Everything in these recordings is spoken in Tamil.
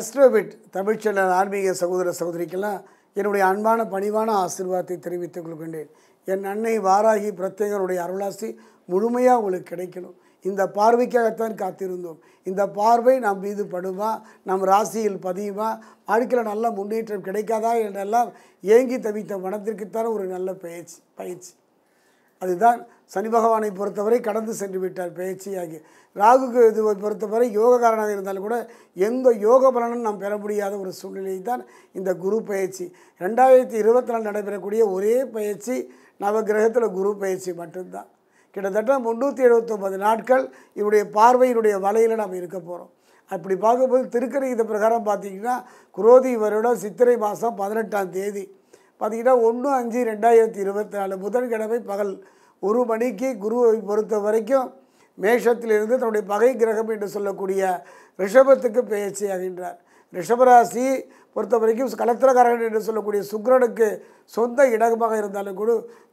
அஸ்ட்ரோபிட் தமிழ்ச்செல்ல ஆன்மீக சகோதர சகோதரிக்கெல்லாம் என்னுடைய அன்பான பணிவான ஆசீர்வாதத்தை தெரிவித்துக் கொள்கின்றேன் என் அன்னை வாராகி பிரத்யேகருடைய அருளாசி முழுமையாக உங்களுக்கு கிடைக்கணும் இந்த பார்வைக்காகத்தான் காத்திருந்தோம் இந்த பார்வை நம் மீது படுமா நம் ராசியில் பதியுமா வாழ்க்கையில் நல்ல முன்னேற்றம் கிடைக்காதா என்றெல்லாம் ஏங்கி தவித்த மனத்திற்குத்தான ஒரு நல்ல பயிற்சி பயிற்சி அதுதான் சனி பகவானை பொறுத்தவரை கடந்து சென்று விட்டார் பேச்சியாகி ராகுக்கு இதுவை பொறுத்தவரை யோகக்காரனாக இருந்தாலும் கூட எந்த யோக பலனும் நாம் பெற முடியாத ஒரு சூழ்நிலை தான் இந்த குரு பயிற்சி ரெண்டாயிரத்தி இருபத்தி நாலு நடைபெறக்கூடிய ஒரே பயிற்சி நவகிரகத்தில் குரு பயிற்சி மட்டும்தான் கிட்டத்தட்ட முந்நூற்றி எழுபத்தொம்பது நாட்கள் இவருடைய பார்வையினுடைய வலையில் நாம் இருக்க போகிறோம் அப்படி பார்க்கும்போது இந்த பிரகாரம் பார்த்திங்கன்னா குரோதி வருடம் சித்திரை மாதம் பதினெட்டாம் தேதி பார்த்திங்கன்னா ஒன்று அஞ்சு ரெண்டாயிரத்தி இருபத்தி நாலு புதன்கிழமை பகல் ஒரு மணிக்கு குருவை பொறுத்த வரைக்கும் மேஷத்திலிருந்து தன்னுடைய பகை கிரகம் என்று சொல்லக்கூடிய ரிஷபத்துக்கு பேச்சு அகின்றார் ரிஷபராசி பொறுத்த வரைக்கும் கலத்திரகாரகன் என்று சொல்லக்கூடிய சுக்ரனுக்கு சொந்த இடமாக இருந்தாலும் கூட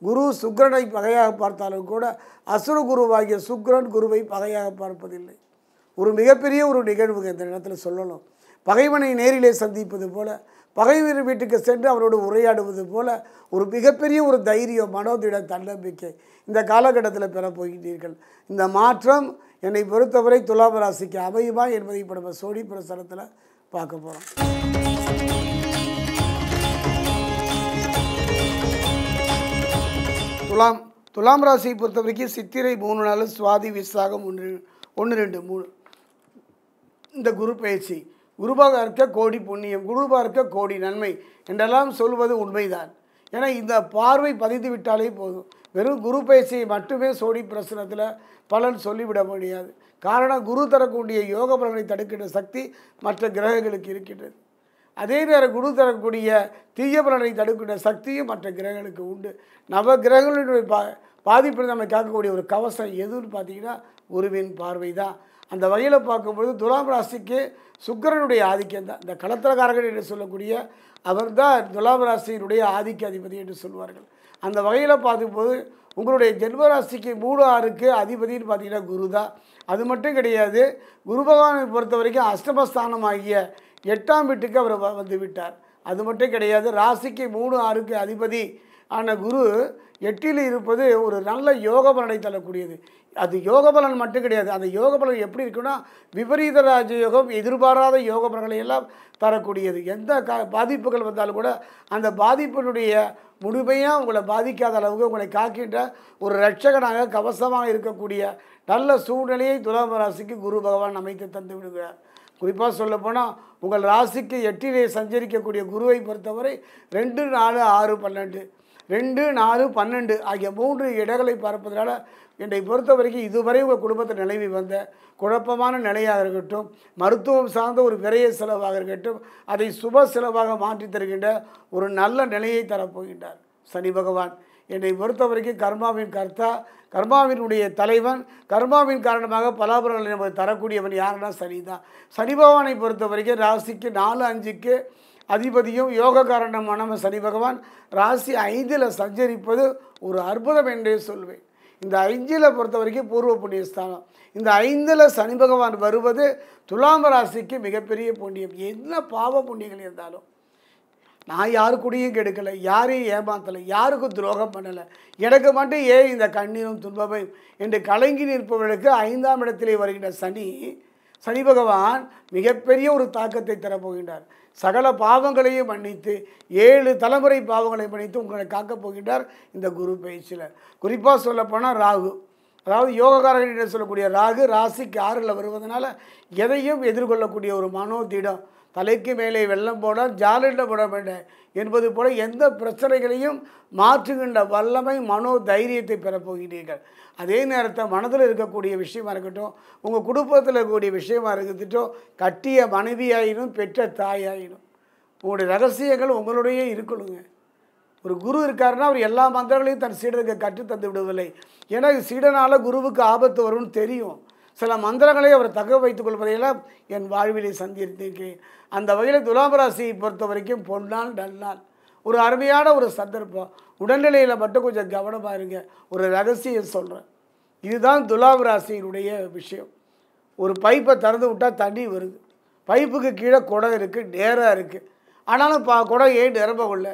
குரு சுக்ரனை பகையாக பார்த்தாலும் கூட அசுர குருவாகிய சுக்ரன் குருவை பகையாக பார்ப்பதில்லை ஒரு மிகப்பெரிய ஒரு நிகழ்வு இந்த இடத்துல சொல்லணும் பகைவனை நேரிலே சந்திப்பது போல் பகைவர் வீட்டுக்கு சென்று அவரோடு உரையாடுவது போல் ஒரு மிகப்பெரிய ஒரு தைரியம் மனோதிட தன்னம்பிக்கை இந்த காலகட்டத்தில் பெறப்போகின்றீர்கள் இந்த மாற்றம் என்னை பொறுத்தவரை துலாம ராசிக்கு அமையுமா என்பதை இப்போ நம்ம சோழி பிரசனத்தில் பார்க்க போகிறோம் துலாம் துலாம் ராசியை பொறுத்த வரைக்கும் சித்திரை மூணு நாள் சுவாதி விசாகம் ஒன்று ஒன்று ரெண்டு மூணு இந்த குரு பயிற்சி இருக்க கோடி புண்ணியம் இருக்க கோடி நன்மை என்றெல்லாம் சொல்வது உண்மைதான் ஏன்னா இந்த பார்வை பதிந்து விட்டாலே போதும் வெறும் குரு பேசியை மட்டுமே சோடி பிரசனத்தில் பலன் சொல்லிவிட முடியாது காரணம் குரு தரக்கூடிய யோக பலனை தடுக்கின்ற சக்தி மற்ற கிரகங்களுக்கு இருக்கின்றது அதே நேரம் குரு தரக்கூடிய தீய பலனை தடுக்கின்ற சக்தியும் மற்ற கிரகங்களுக்கு உண்டு நவ கிரகங்களுடைய பா பாதிப்பு நம்ம காக்கக்கூடிய ஒரு கவசம் எதுன்னு பார்த்தீங்கன்னா குருவின் பார்வை தான் அந்த வகையில் பார்க்கும்பொழுது துலாம் ராசிக்கு சுக்கரனுடைய ஆதிக்கம் தான் இந்த களத்திரக்காரர்கள் என்று சொல்லக்கூடிய அவர் தான் துலாம் ராசியினுடைய ஆதிக்க அதிபதி என்று சொல்வார்கள் அந்த வகையில் பார்க்கும்போது உங்களுடைய ஜென்மராசிக்கு மூணு ஆறுக்கு அதிபதினு பார்த்தீங்கன்னா குரு தான் அது மட்டும் கிடையாது குரு பகவானை பொறுத்த வரைக்கும் அஷ்டமஸ்தானம் ஆகிய எட்டாம் வீட்டுக்கு அவர் வந்து விட்டார் அது மட்டும் கிடையாது ராசிக்கு மூணு ஆறுக்கு அதிபதி ஆனால் குரு எட்டில் இருப்பது ஒரு நல்ல யோக பலனை தரக்கூடியது அது யோக பலன் மட்டும் கிடையாது அந்த யோக பலன் எப்படி இருக்குன்னா விபரீத ராஜயோகம் எதிர்பாராத யோக பலன்களை எல்லாம் தரக்கூடியது எந்த கா பாதிப்புகள் வந்தாலும் கூட அந்த பாதிப்பினுடைய முழுமையாக உங்களை பாதிக்காத அளவுக்கு உங்களை காக்கின்ற ஒரு ரட்சகனாக கவசமாக இருக்கக்கூடிய நல்ல சூழ்நிலையை துலாம ராசிக்கு குரு பகவான் அமைத்து தந்து விடுகிறார் குறிப்பாக சொல்லப்போனால் உங்கள் ராசிக்கு எட்டிலே சஞ்சரிக்கக்கூடிய குருவை பொறுத்தவரை ரெண்டு நாலு ஆறு பன்னெண்டு ரெண்டு நாலு பன்னெண்டு ஆகிய மூன்று இடங்களை பார்ப்பதனால் என்னை பொறுத்த வரைக்கும் இதுவரை உங்கள் குடும்பத்தில் நிலவி வந்த குழப்பமான நிலையாக இருக்கட்டும் மருத்துவம் சார்ந்த ஒரு விரைய செலவாக இருக்கட்டும் அதை சுப செலவாக மாற்றி தருகின்ற ஒரு நல்ல நிலையை தரப்போகின்றார் சனி பகவான் என்னை பொறுத்த வரைக்கும் கர்மாவின் கர்த்தா கர்மாவினுடைய தலைவன் கர்மாவின் காரணமாக பலாபலங்களை நமக்கு தரக்கூடியவன் யாருன்னா சனி தான் சனி பகவானை பொறுத்த வரைக்கும் ராசிக்கு நாலு அஞ்சுக்கு அதிபதியும் யோக காரணமான சனி பகவான் ராசி ஐந்தில் சஞ்சரிப்பது ஒரு அற்புதம் என்றே சொல்வேன் இந்த ஐந்தில் பொறுத்த வரைக்கும் பூர்வ புண்ணியஸ்தானம் இந்த ஐந்தில் சனி பகவான் வருவது துலாம் ராசிக்கு மிகப்பெரிய புண்ணியம் என்ன பாவ புண்ணியங்கள் இருந்தாலும் நான் யாரு கூடயும் கெடுக்கலை யாரையும் ஏமாத்தலை யாருக்கும் துரோகம் பண்ணலை எனக்கு மட்டும் ஏன் இந்த கண்ணீரும் துன்பமையும் என்று கலங்கி நிற்பவர்களுக்கு ஐந்தாம் இடத்திலே வருகின்ற சனி சனி பகவான் மிகப்பெரிய ஒரு தாக்கத்தை தரப்போகின்றார் சகல பாவங்களையும் மன்னித்து ஏழு தலைமுறை பாவங்களை மன்னித்து உங்களை காக்கப் போகின்றார் இந்த குரு பயிற்சியில் குறிப்பாக சொல்லப்போனால் ராகு அதாவது யோகக்காரர்கள் சொல்லக்கூடிய ராகு ராசிக்கு ஆறில் வருவதனால எதையும் எதிர்கொள்ளக்கூடிய ஒரு மனோதிடம் தலைக்கு மேலே வெள்ளம் போனால் போட புடமிட என்பது போல எந்த பிரச்சனைகளையும் மாற்றுகின்ற வல்லமை மனோ தைரியத்தை பெறப்போகிறீர்கள் அதே நேரத்தில் மனதில் இருக்கக்கூடிய விஷயமா இருக்கட்டும் உங்கள் குடும்பத்தில் இருக்கக்கூடிய விஷயமா இருக்கட்டும் கட்டிய மனைவியாயினும் பெற்ற தாயாயினும் உங்களுடைய ரகசியங்கள் உங்களுடைய இருக்கணுங்க ஒரு குரு இருக்காருன்னா அவர் எல்லா மந்திரங்களையும் தன் சீடனுக்கு கற்று தந்து விடுவதில்லை ஏன்னா சீடனால் குருவுக்கு ஆபத்து வரும்னு தெரியும் சில மந்திரங்களை அவர் தக்க வைத்துக் கொள்வதையெல்லாம் என் வாழ்விலை சந்தித்திருக்கேன் அந்த வகையில் துலாம் ராசியை பொறுத்த வரைக்கும் பொன்னால் டல்லால் ஒரு அருமையான ஒரு சந்தர்ப்பம் உடல்நிலையில் மட்டும் கொஞ்சம் கவனமாக இருங்க ஒரு ரகசியம் சொல்கிறேன் இதுதான் துலாம் ராசியினுடைய விஷயம் ஒரு பைப்பை திறந்து விட்டால் தண்ணி வருது பைப்புக்கு கீழே குடம் இருக்குது நேராக இருக்குது ஆனாலும் பா குடம் ஏன் நிரம்பவில்லை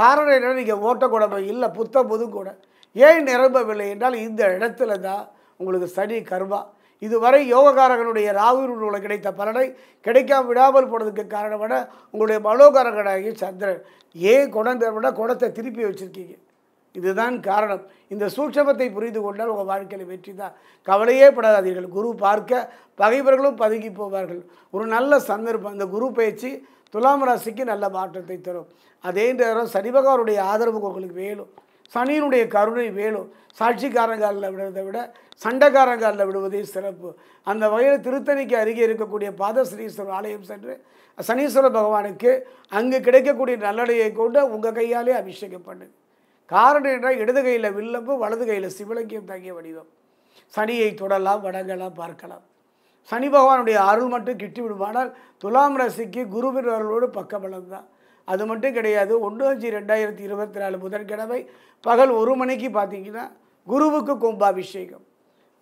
காரணம் என்னென்னா நீங்கள் ஓட்ட குடமை இல்லை புத்த புது குடம் ஏன் நிரம்பவில்லை என்றால் இந்த இடத்துல தான் உங்களுக்கு சனி கர்மா இதுவரை யோகக்காரகனுடைய ராகுவினுள்ள கிடைத்த பலனை கிடைக்காம விடாமல் போனதுக்கு காரணமான உங்களுடைய மனோகாரகனாகி சந்திரன் ஏன் குணந்தர்மனா குணத்தை திருப்பி வச்சுருக்கீங்க இதுதான் காரணம் இந்த சூட்சமத்தை புரிந்து கொண்டால் உங்கள் வாழ்க்கையில் வெற்றி தான் கவலையே படாதீர்கள் குரு பார்க்க பகைவர்களும் பதுங்கி போவார்கள் ஒரு நல்ல சந்தர்ப்பம் இந்த குரு பயிற்சி துலாம் ராசிக்கு நல்ல மாற்றத்தை தரும் அதே நேரம் சனிபகவருடைய ஆதரவு உங்களுக்கு வேணும் சனியினுடைய கருணை வேணும் சாட்சிக்காரங்காலில் விடுவதை விட சண்டைக்காரங்காலில் விடுவதே சிறப்பு அந்த வகையில் திருத்தணிக்கு அருகே இருக்கக்கூடிய பாதஸ்ரீஸ்வரர் ஆலயம் சென்று சனீஸ்வர பகவானுக்கு அங்கு கிடைக்கக்கூடிய நல்லடையை கொண்டு உங்கள் கையாலே அபிஷேகம் பண்ணு காரணம் என்றால் இடது கையில் வில்லப்பு வலது கையில் சிவலங்கியம் தங்கிய வடிவம் சனியை தொடலாம் வடங்கலாம் பார்க்கலாம் சனி பகவானுடைய அருள் மட்டும் கிட்டி விடுமானால் துலாம் ரசிக்கு குருவின் அருளோடு பக்கபலம் தான் அது மட்டும் கிடையாது ஒன்று அஞ்சு ரெண்டாயிரத்தி இருபத்தி நாலு புதன்கிழமை பகல் ஒரு மணிக்கு பார்த்தீங்கன்னா குருவுக்கு கும்பாபிஷேகம்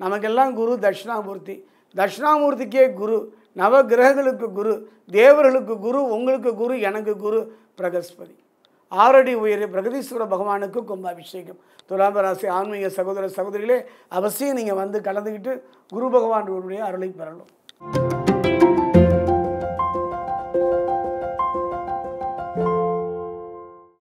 நமக்கெல்லாம் குரு தட்சிணாமூர்த்தி தட்சிணாமூர்த்திக்கே குரு நவ கிரகங்களுக்கு குரு தேவர்களுக்கு குரு உங்களுக்கு குரு எனக்கு குரு பிரகஸ்பதி ஆரடி உயர் பிரகதீஸ்வர பகவானுக்கு கும்பாபிஷேகம் துலாம ராசி ஆன்மீக சகோதர சகோதரிகளே அவசியம் நீங்கள் வந்து கலந்துக்கிட்டு குரு பகவானுடைய அருளை பெறணும்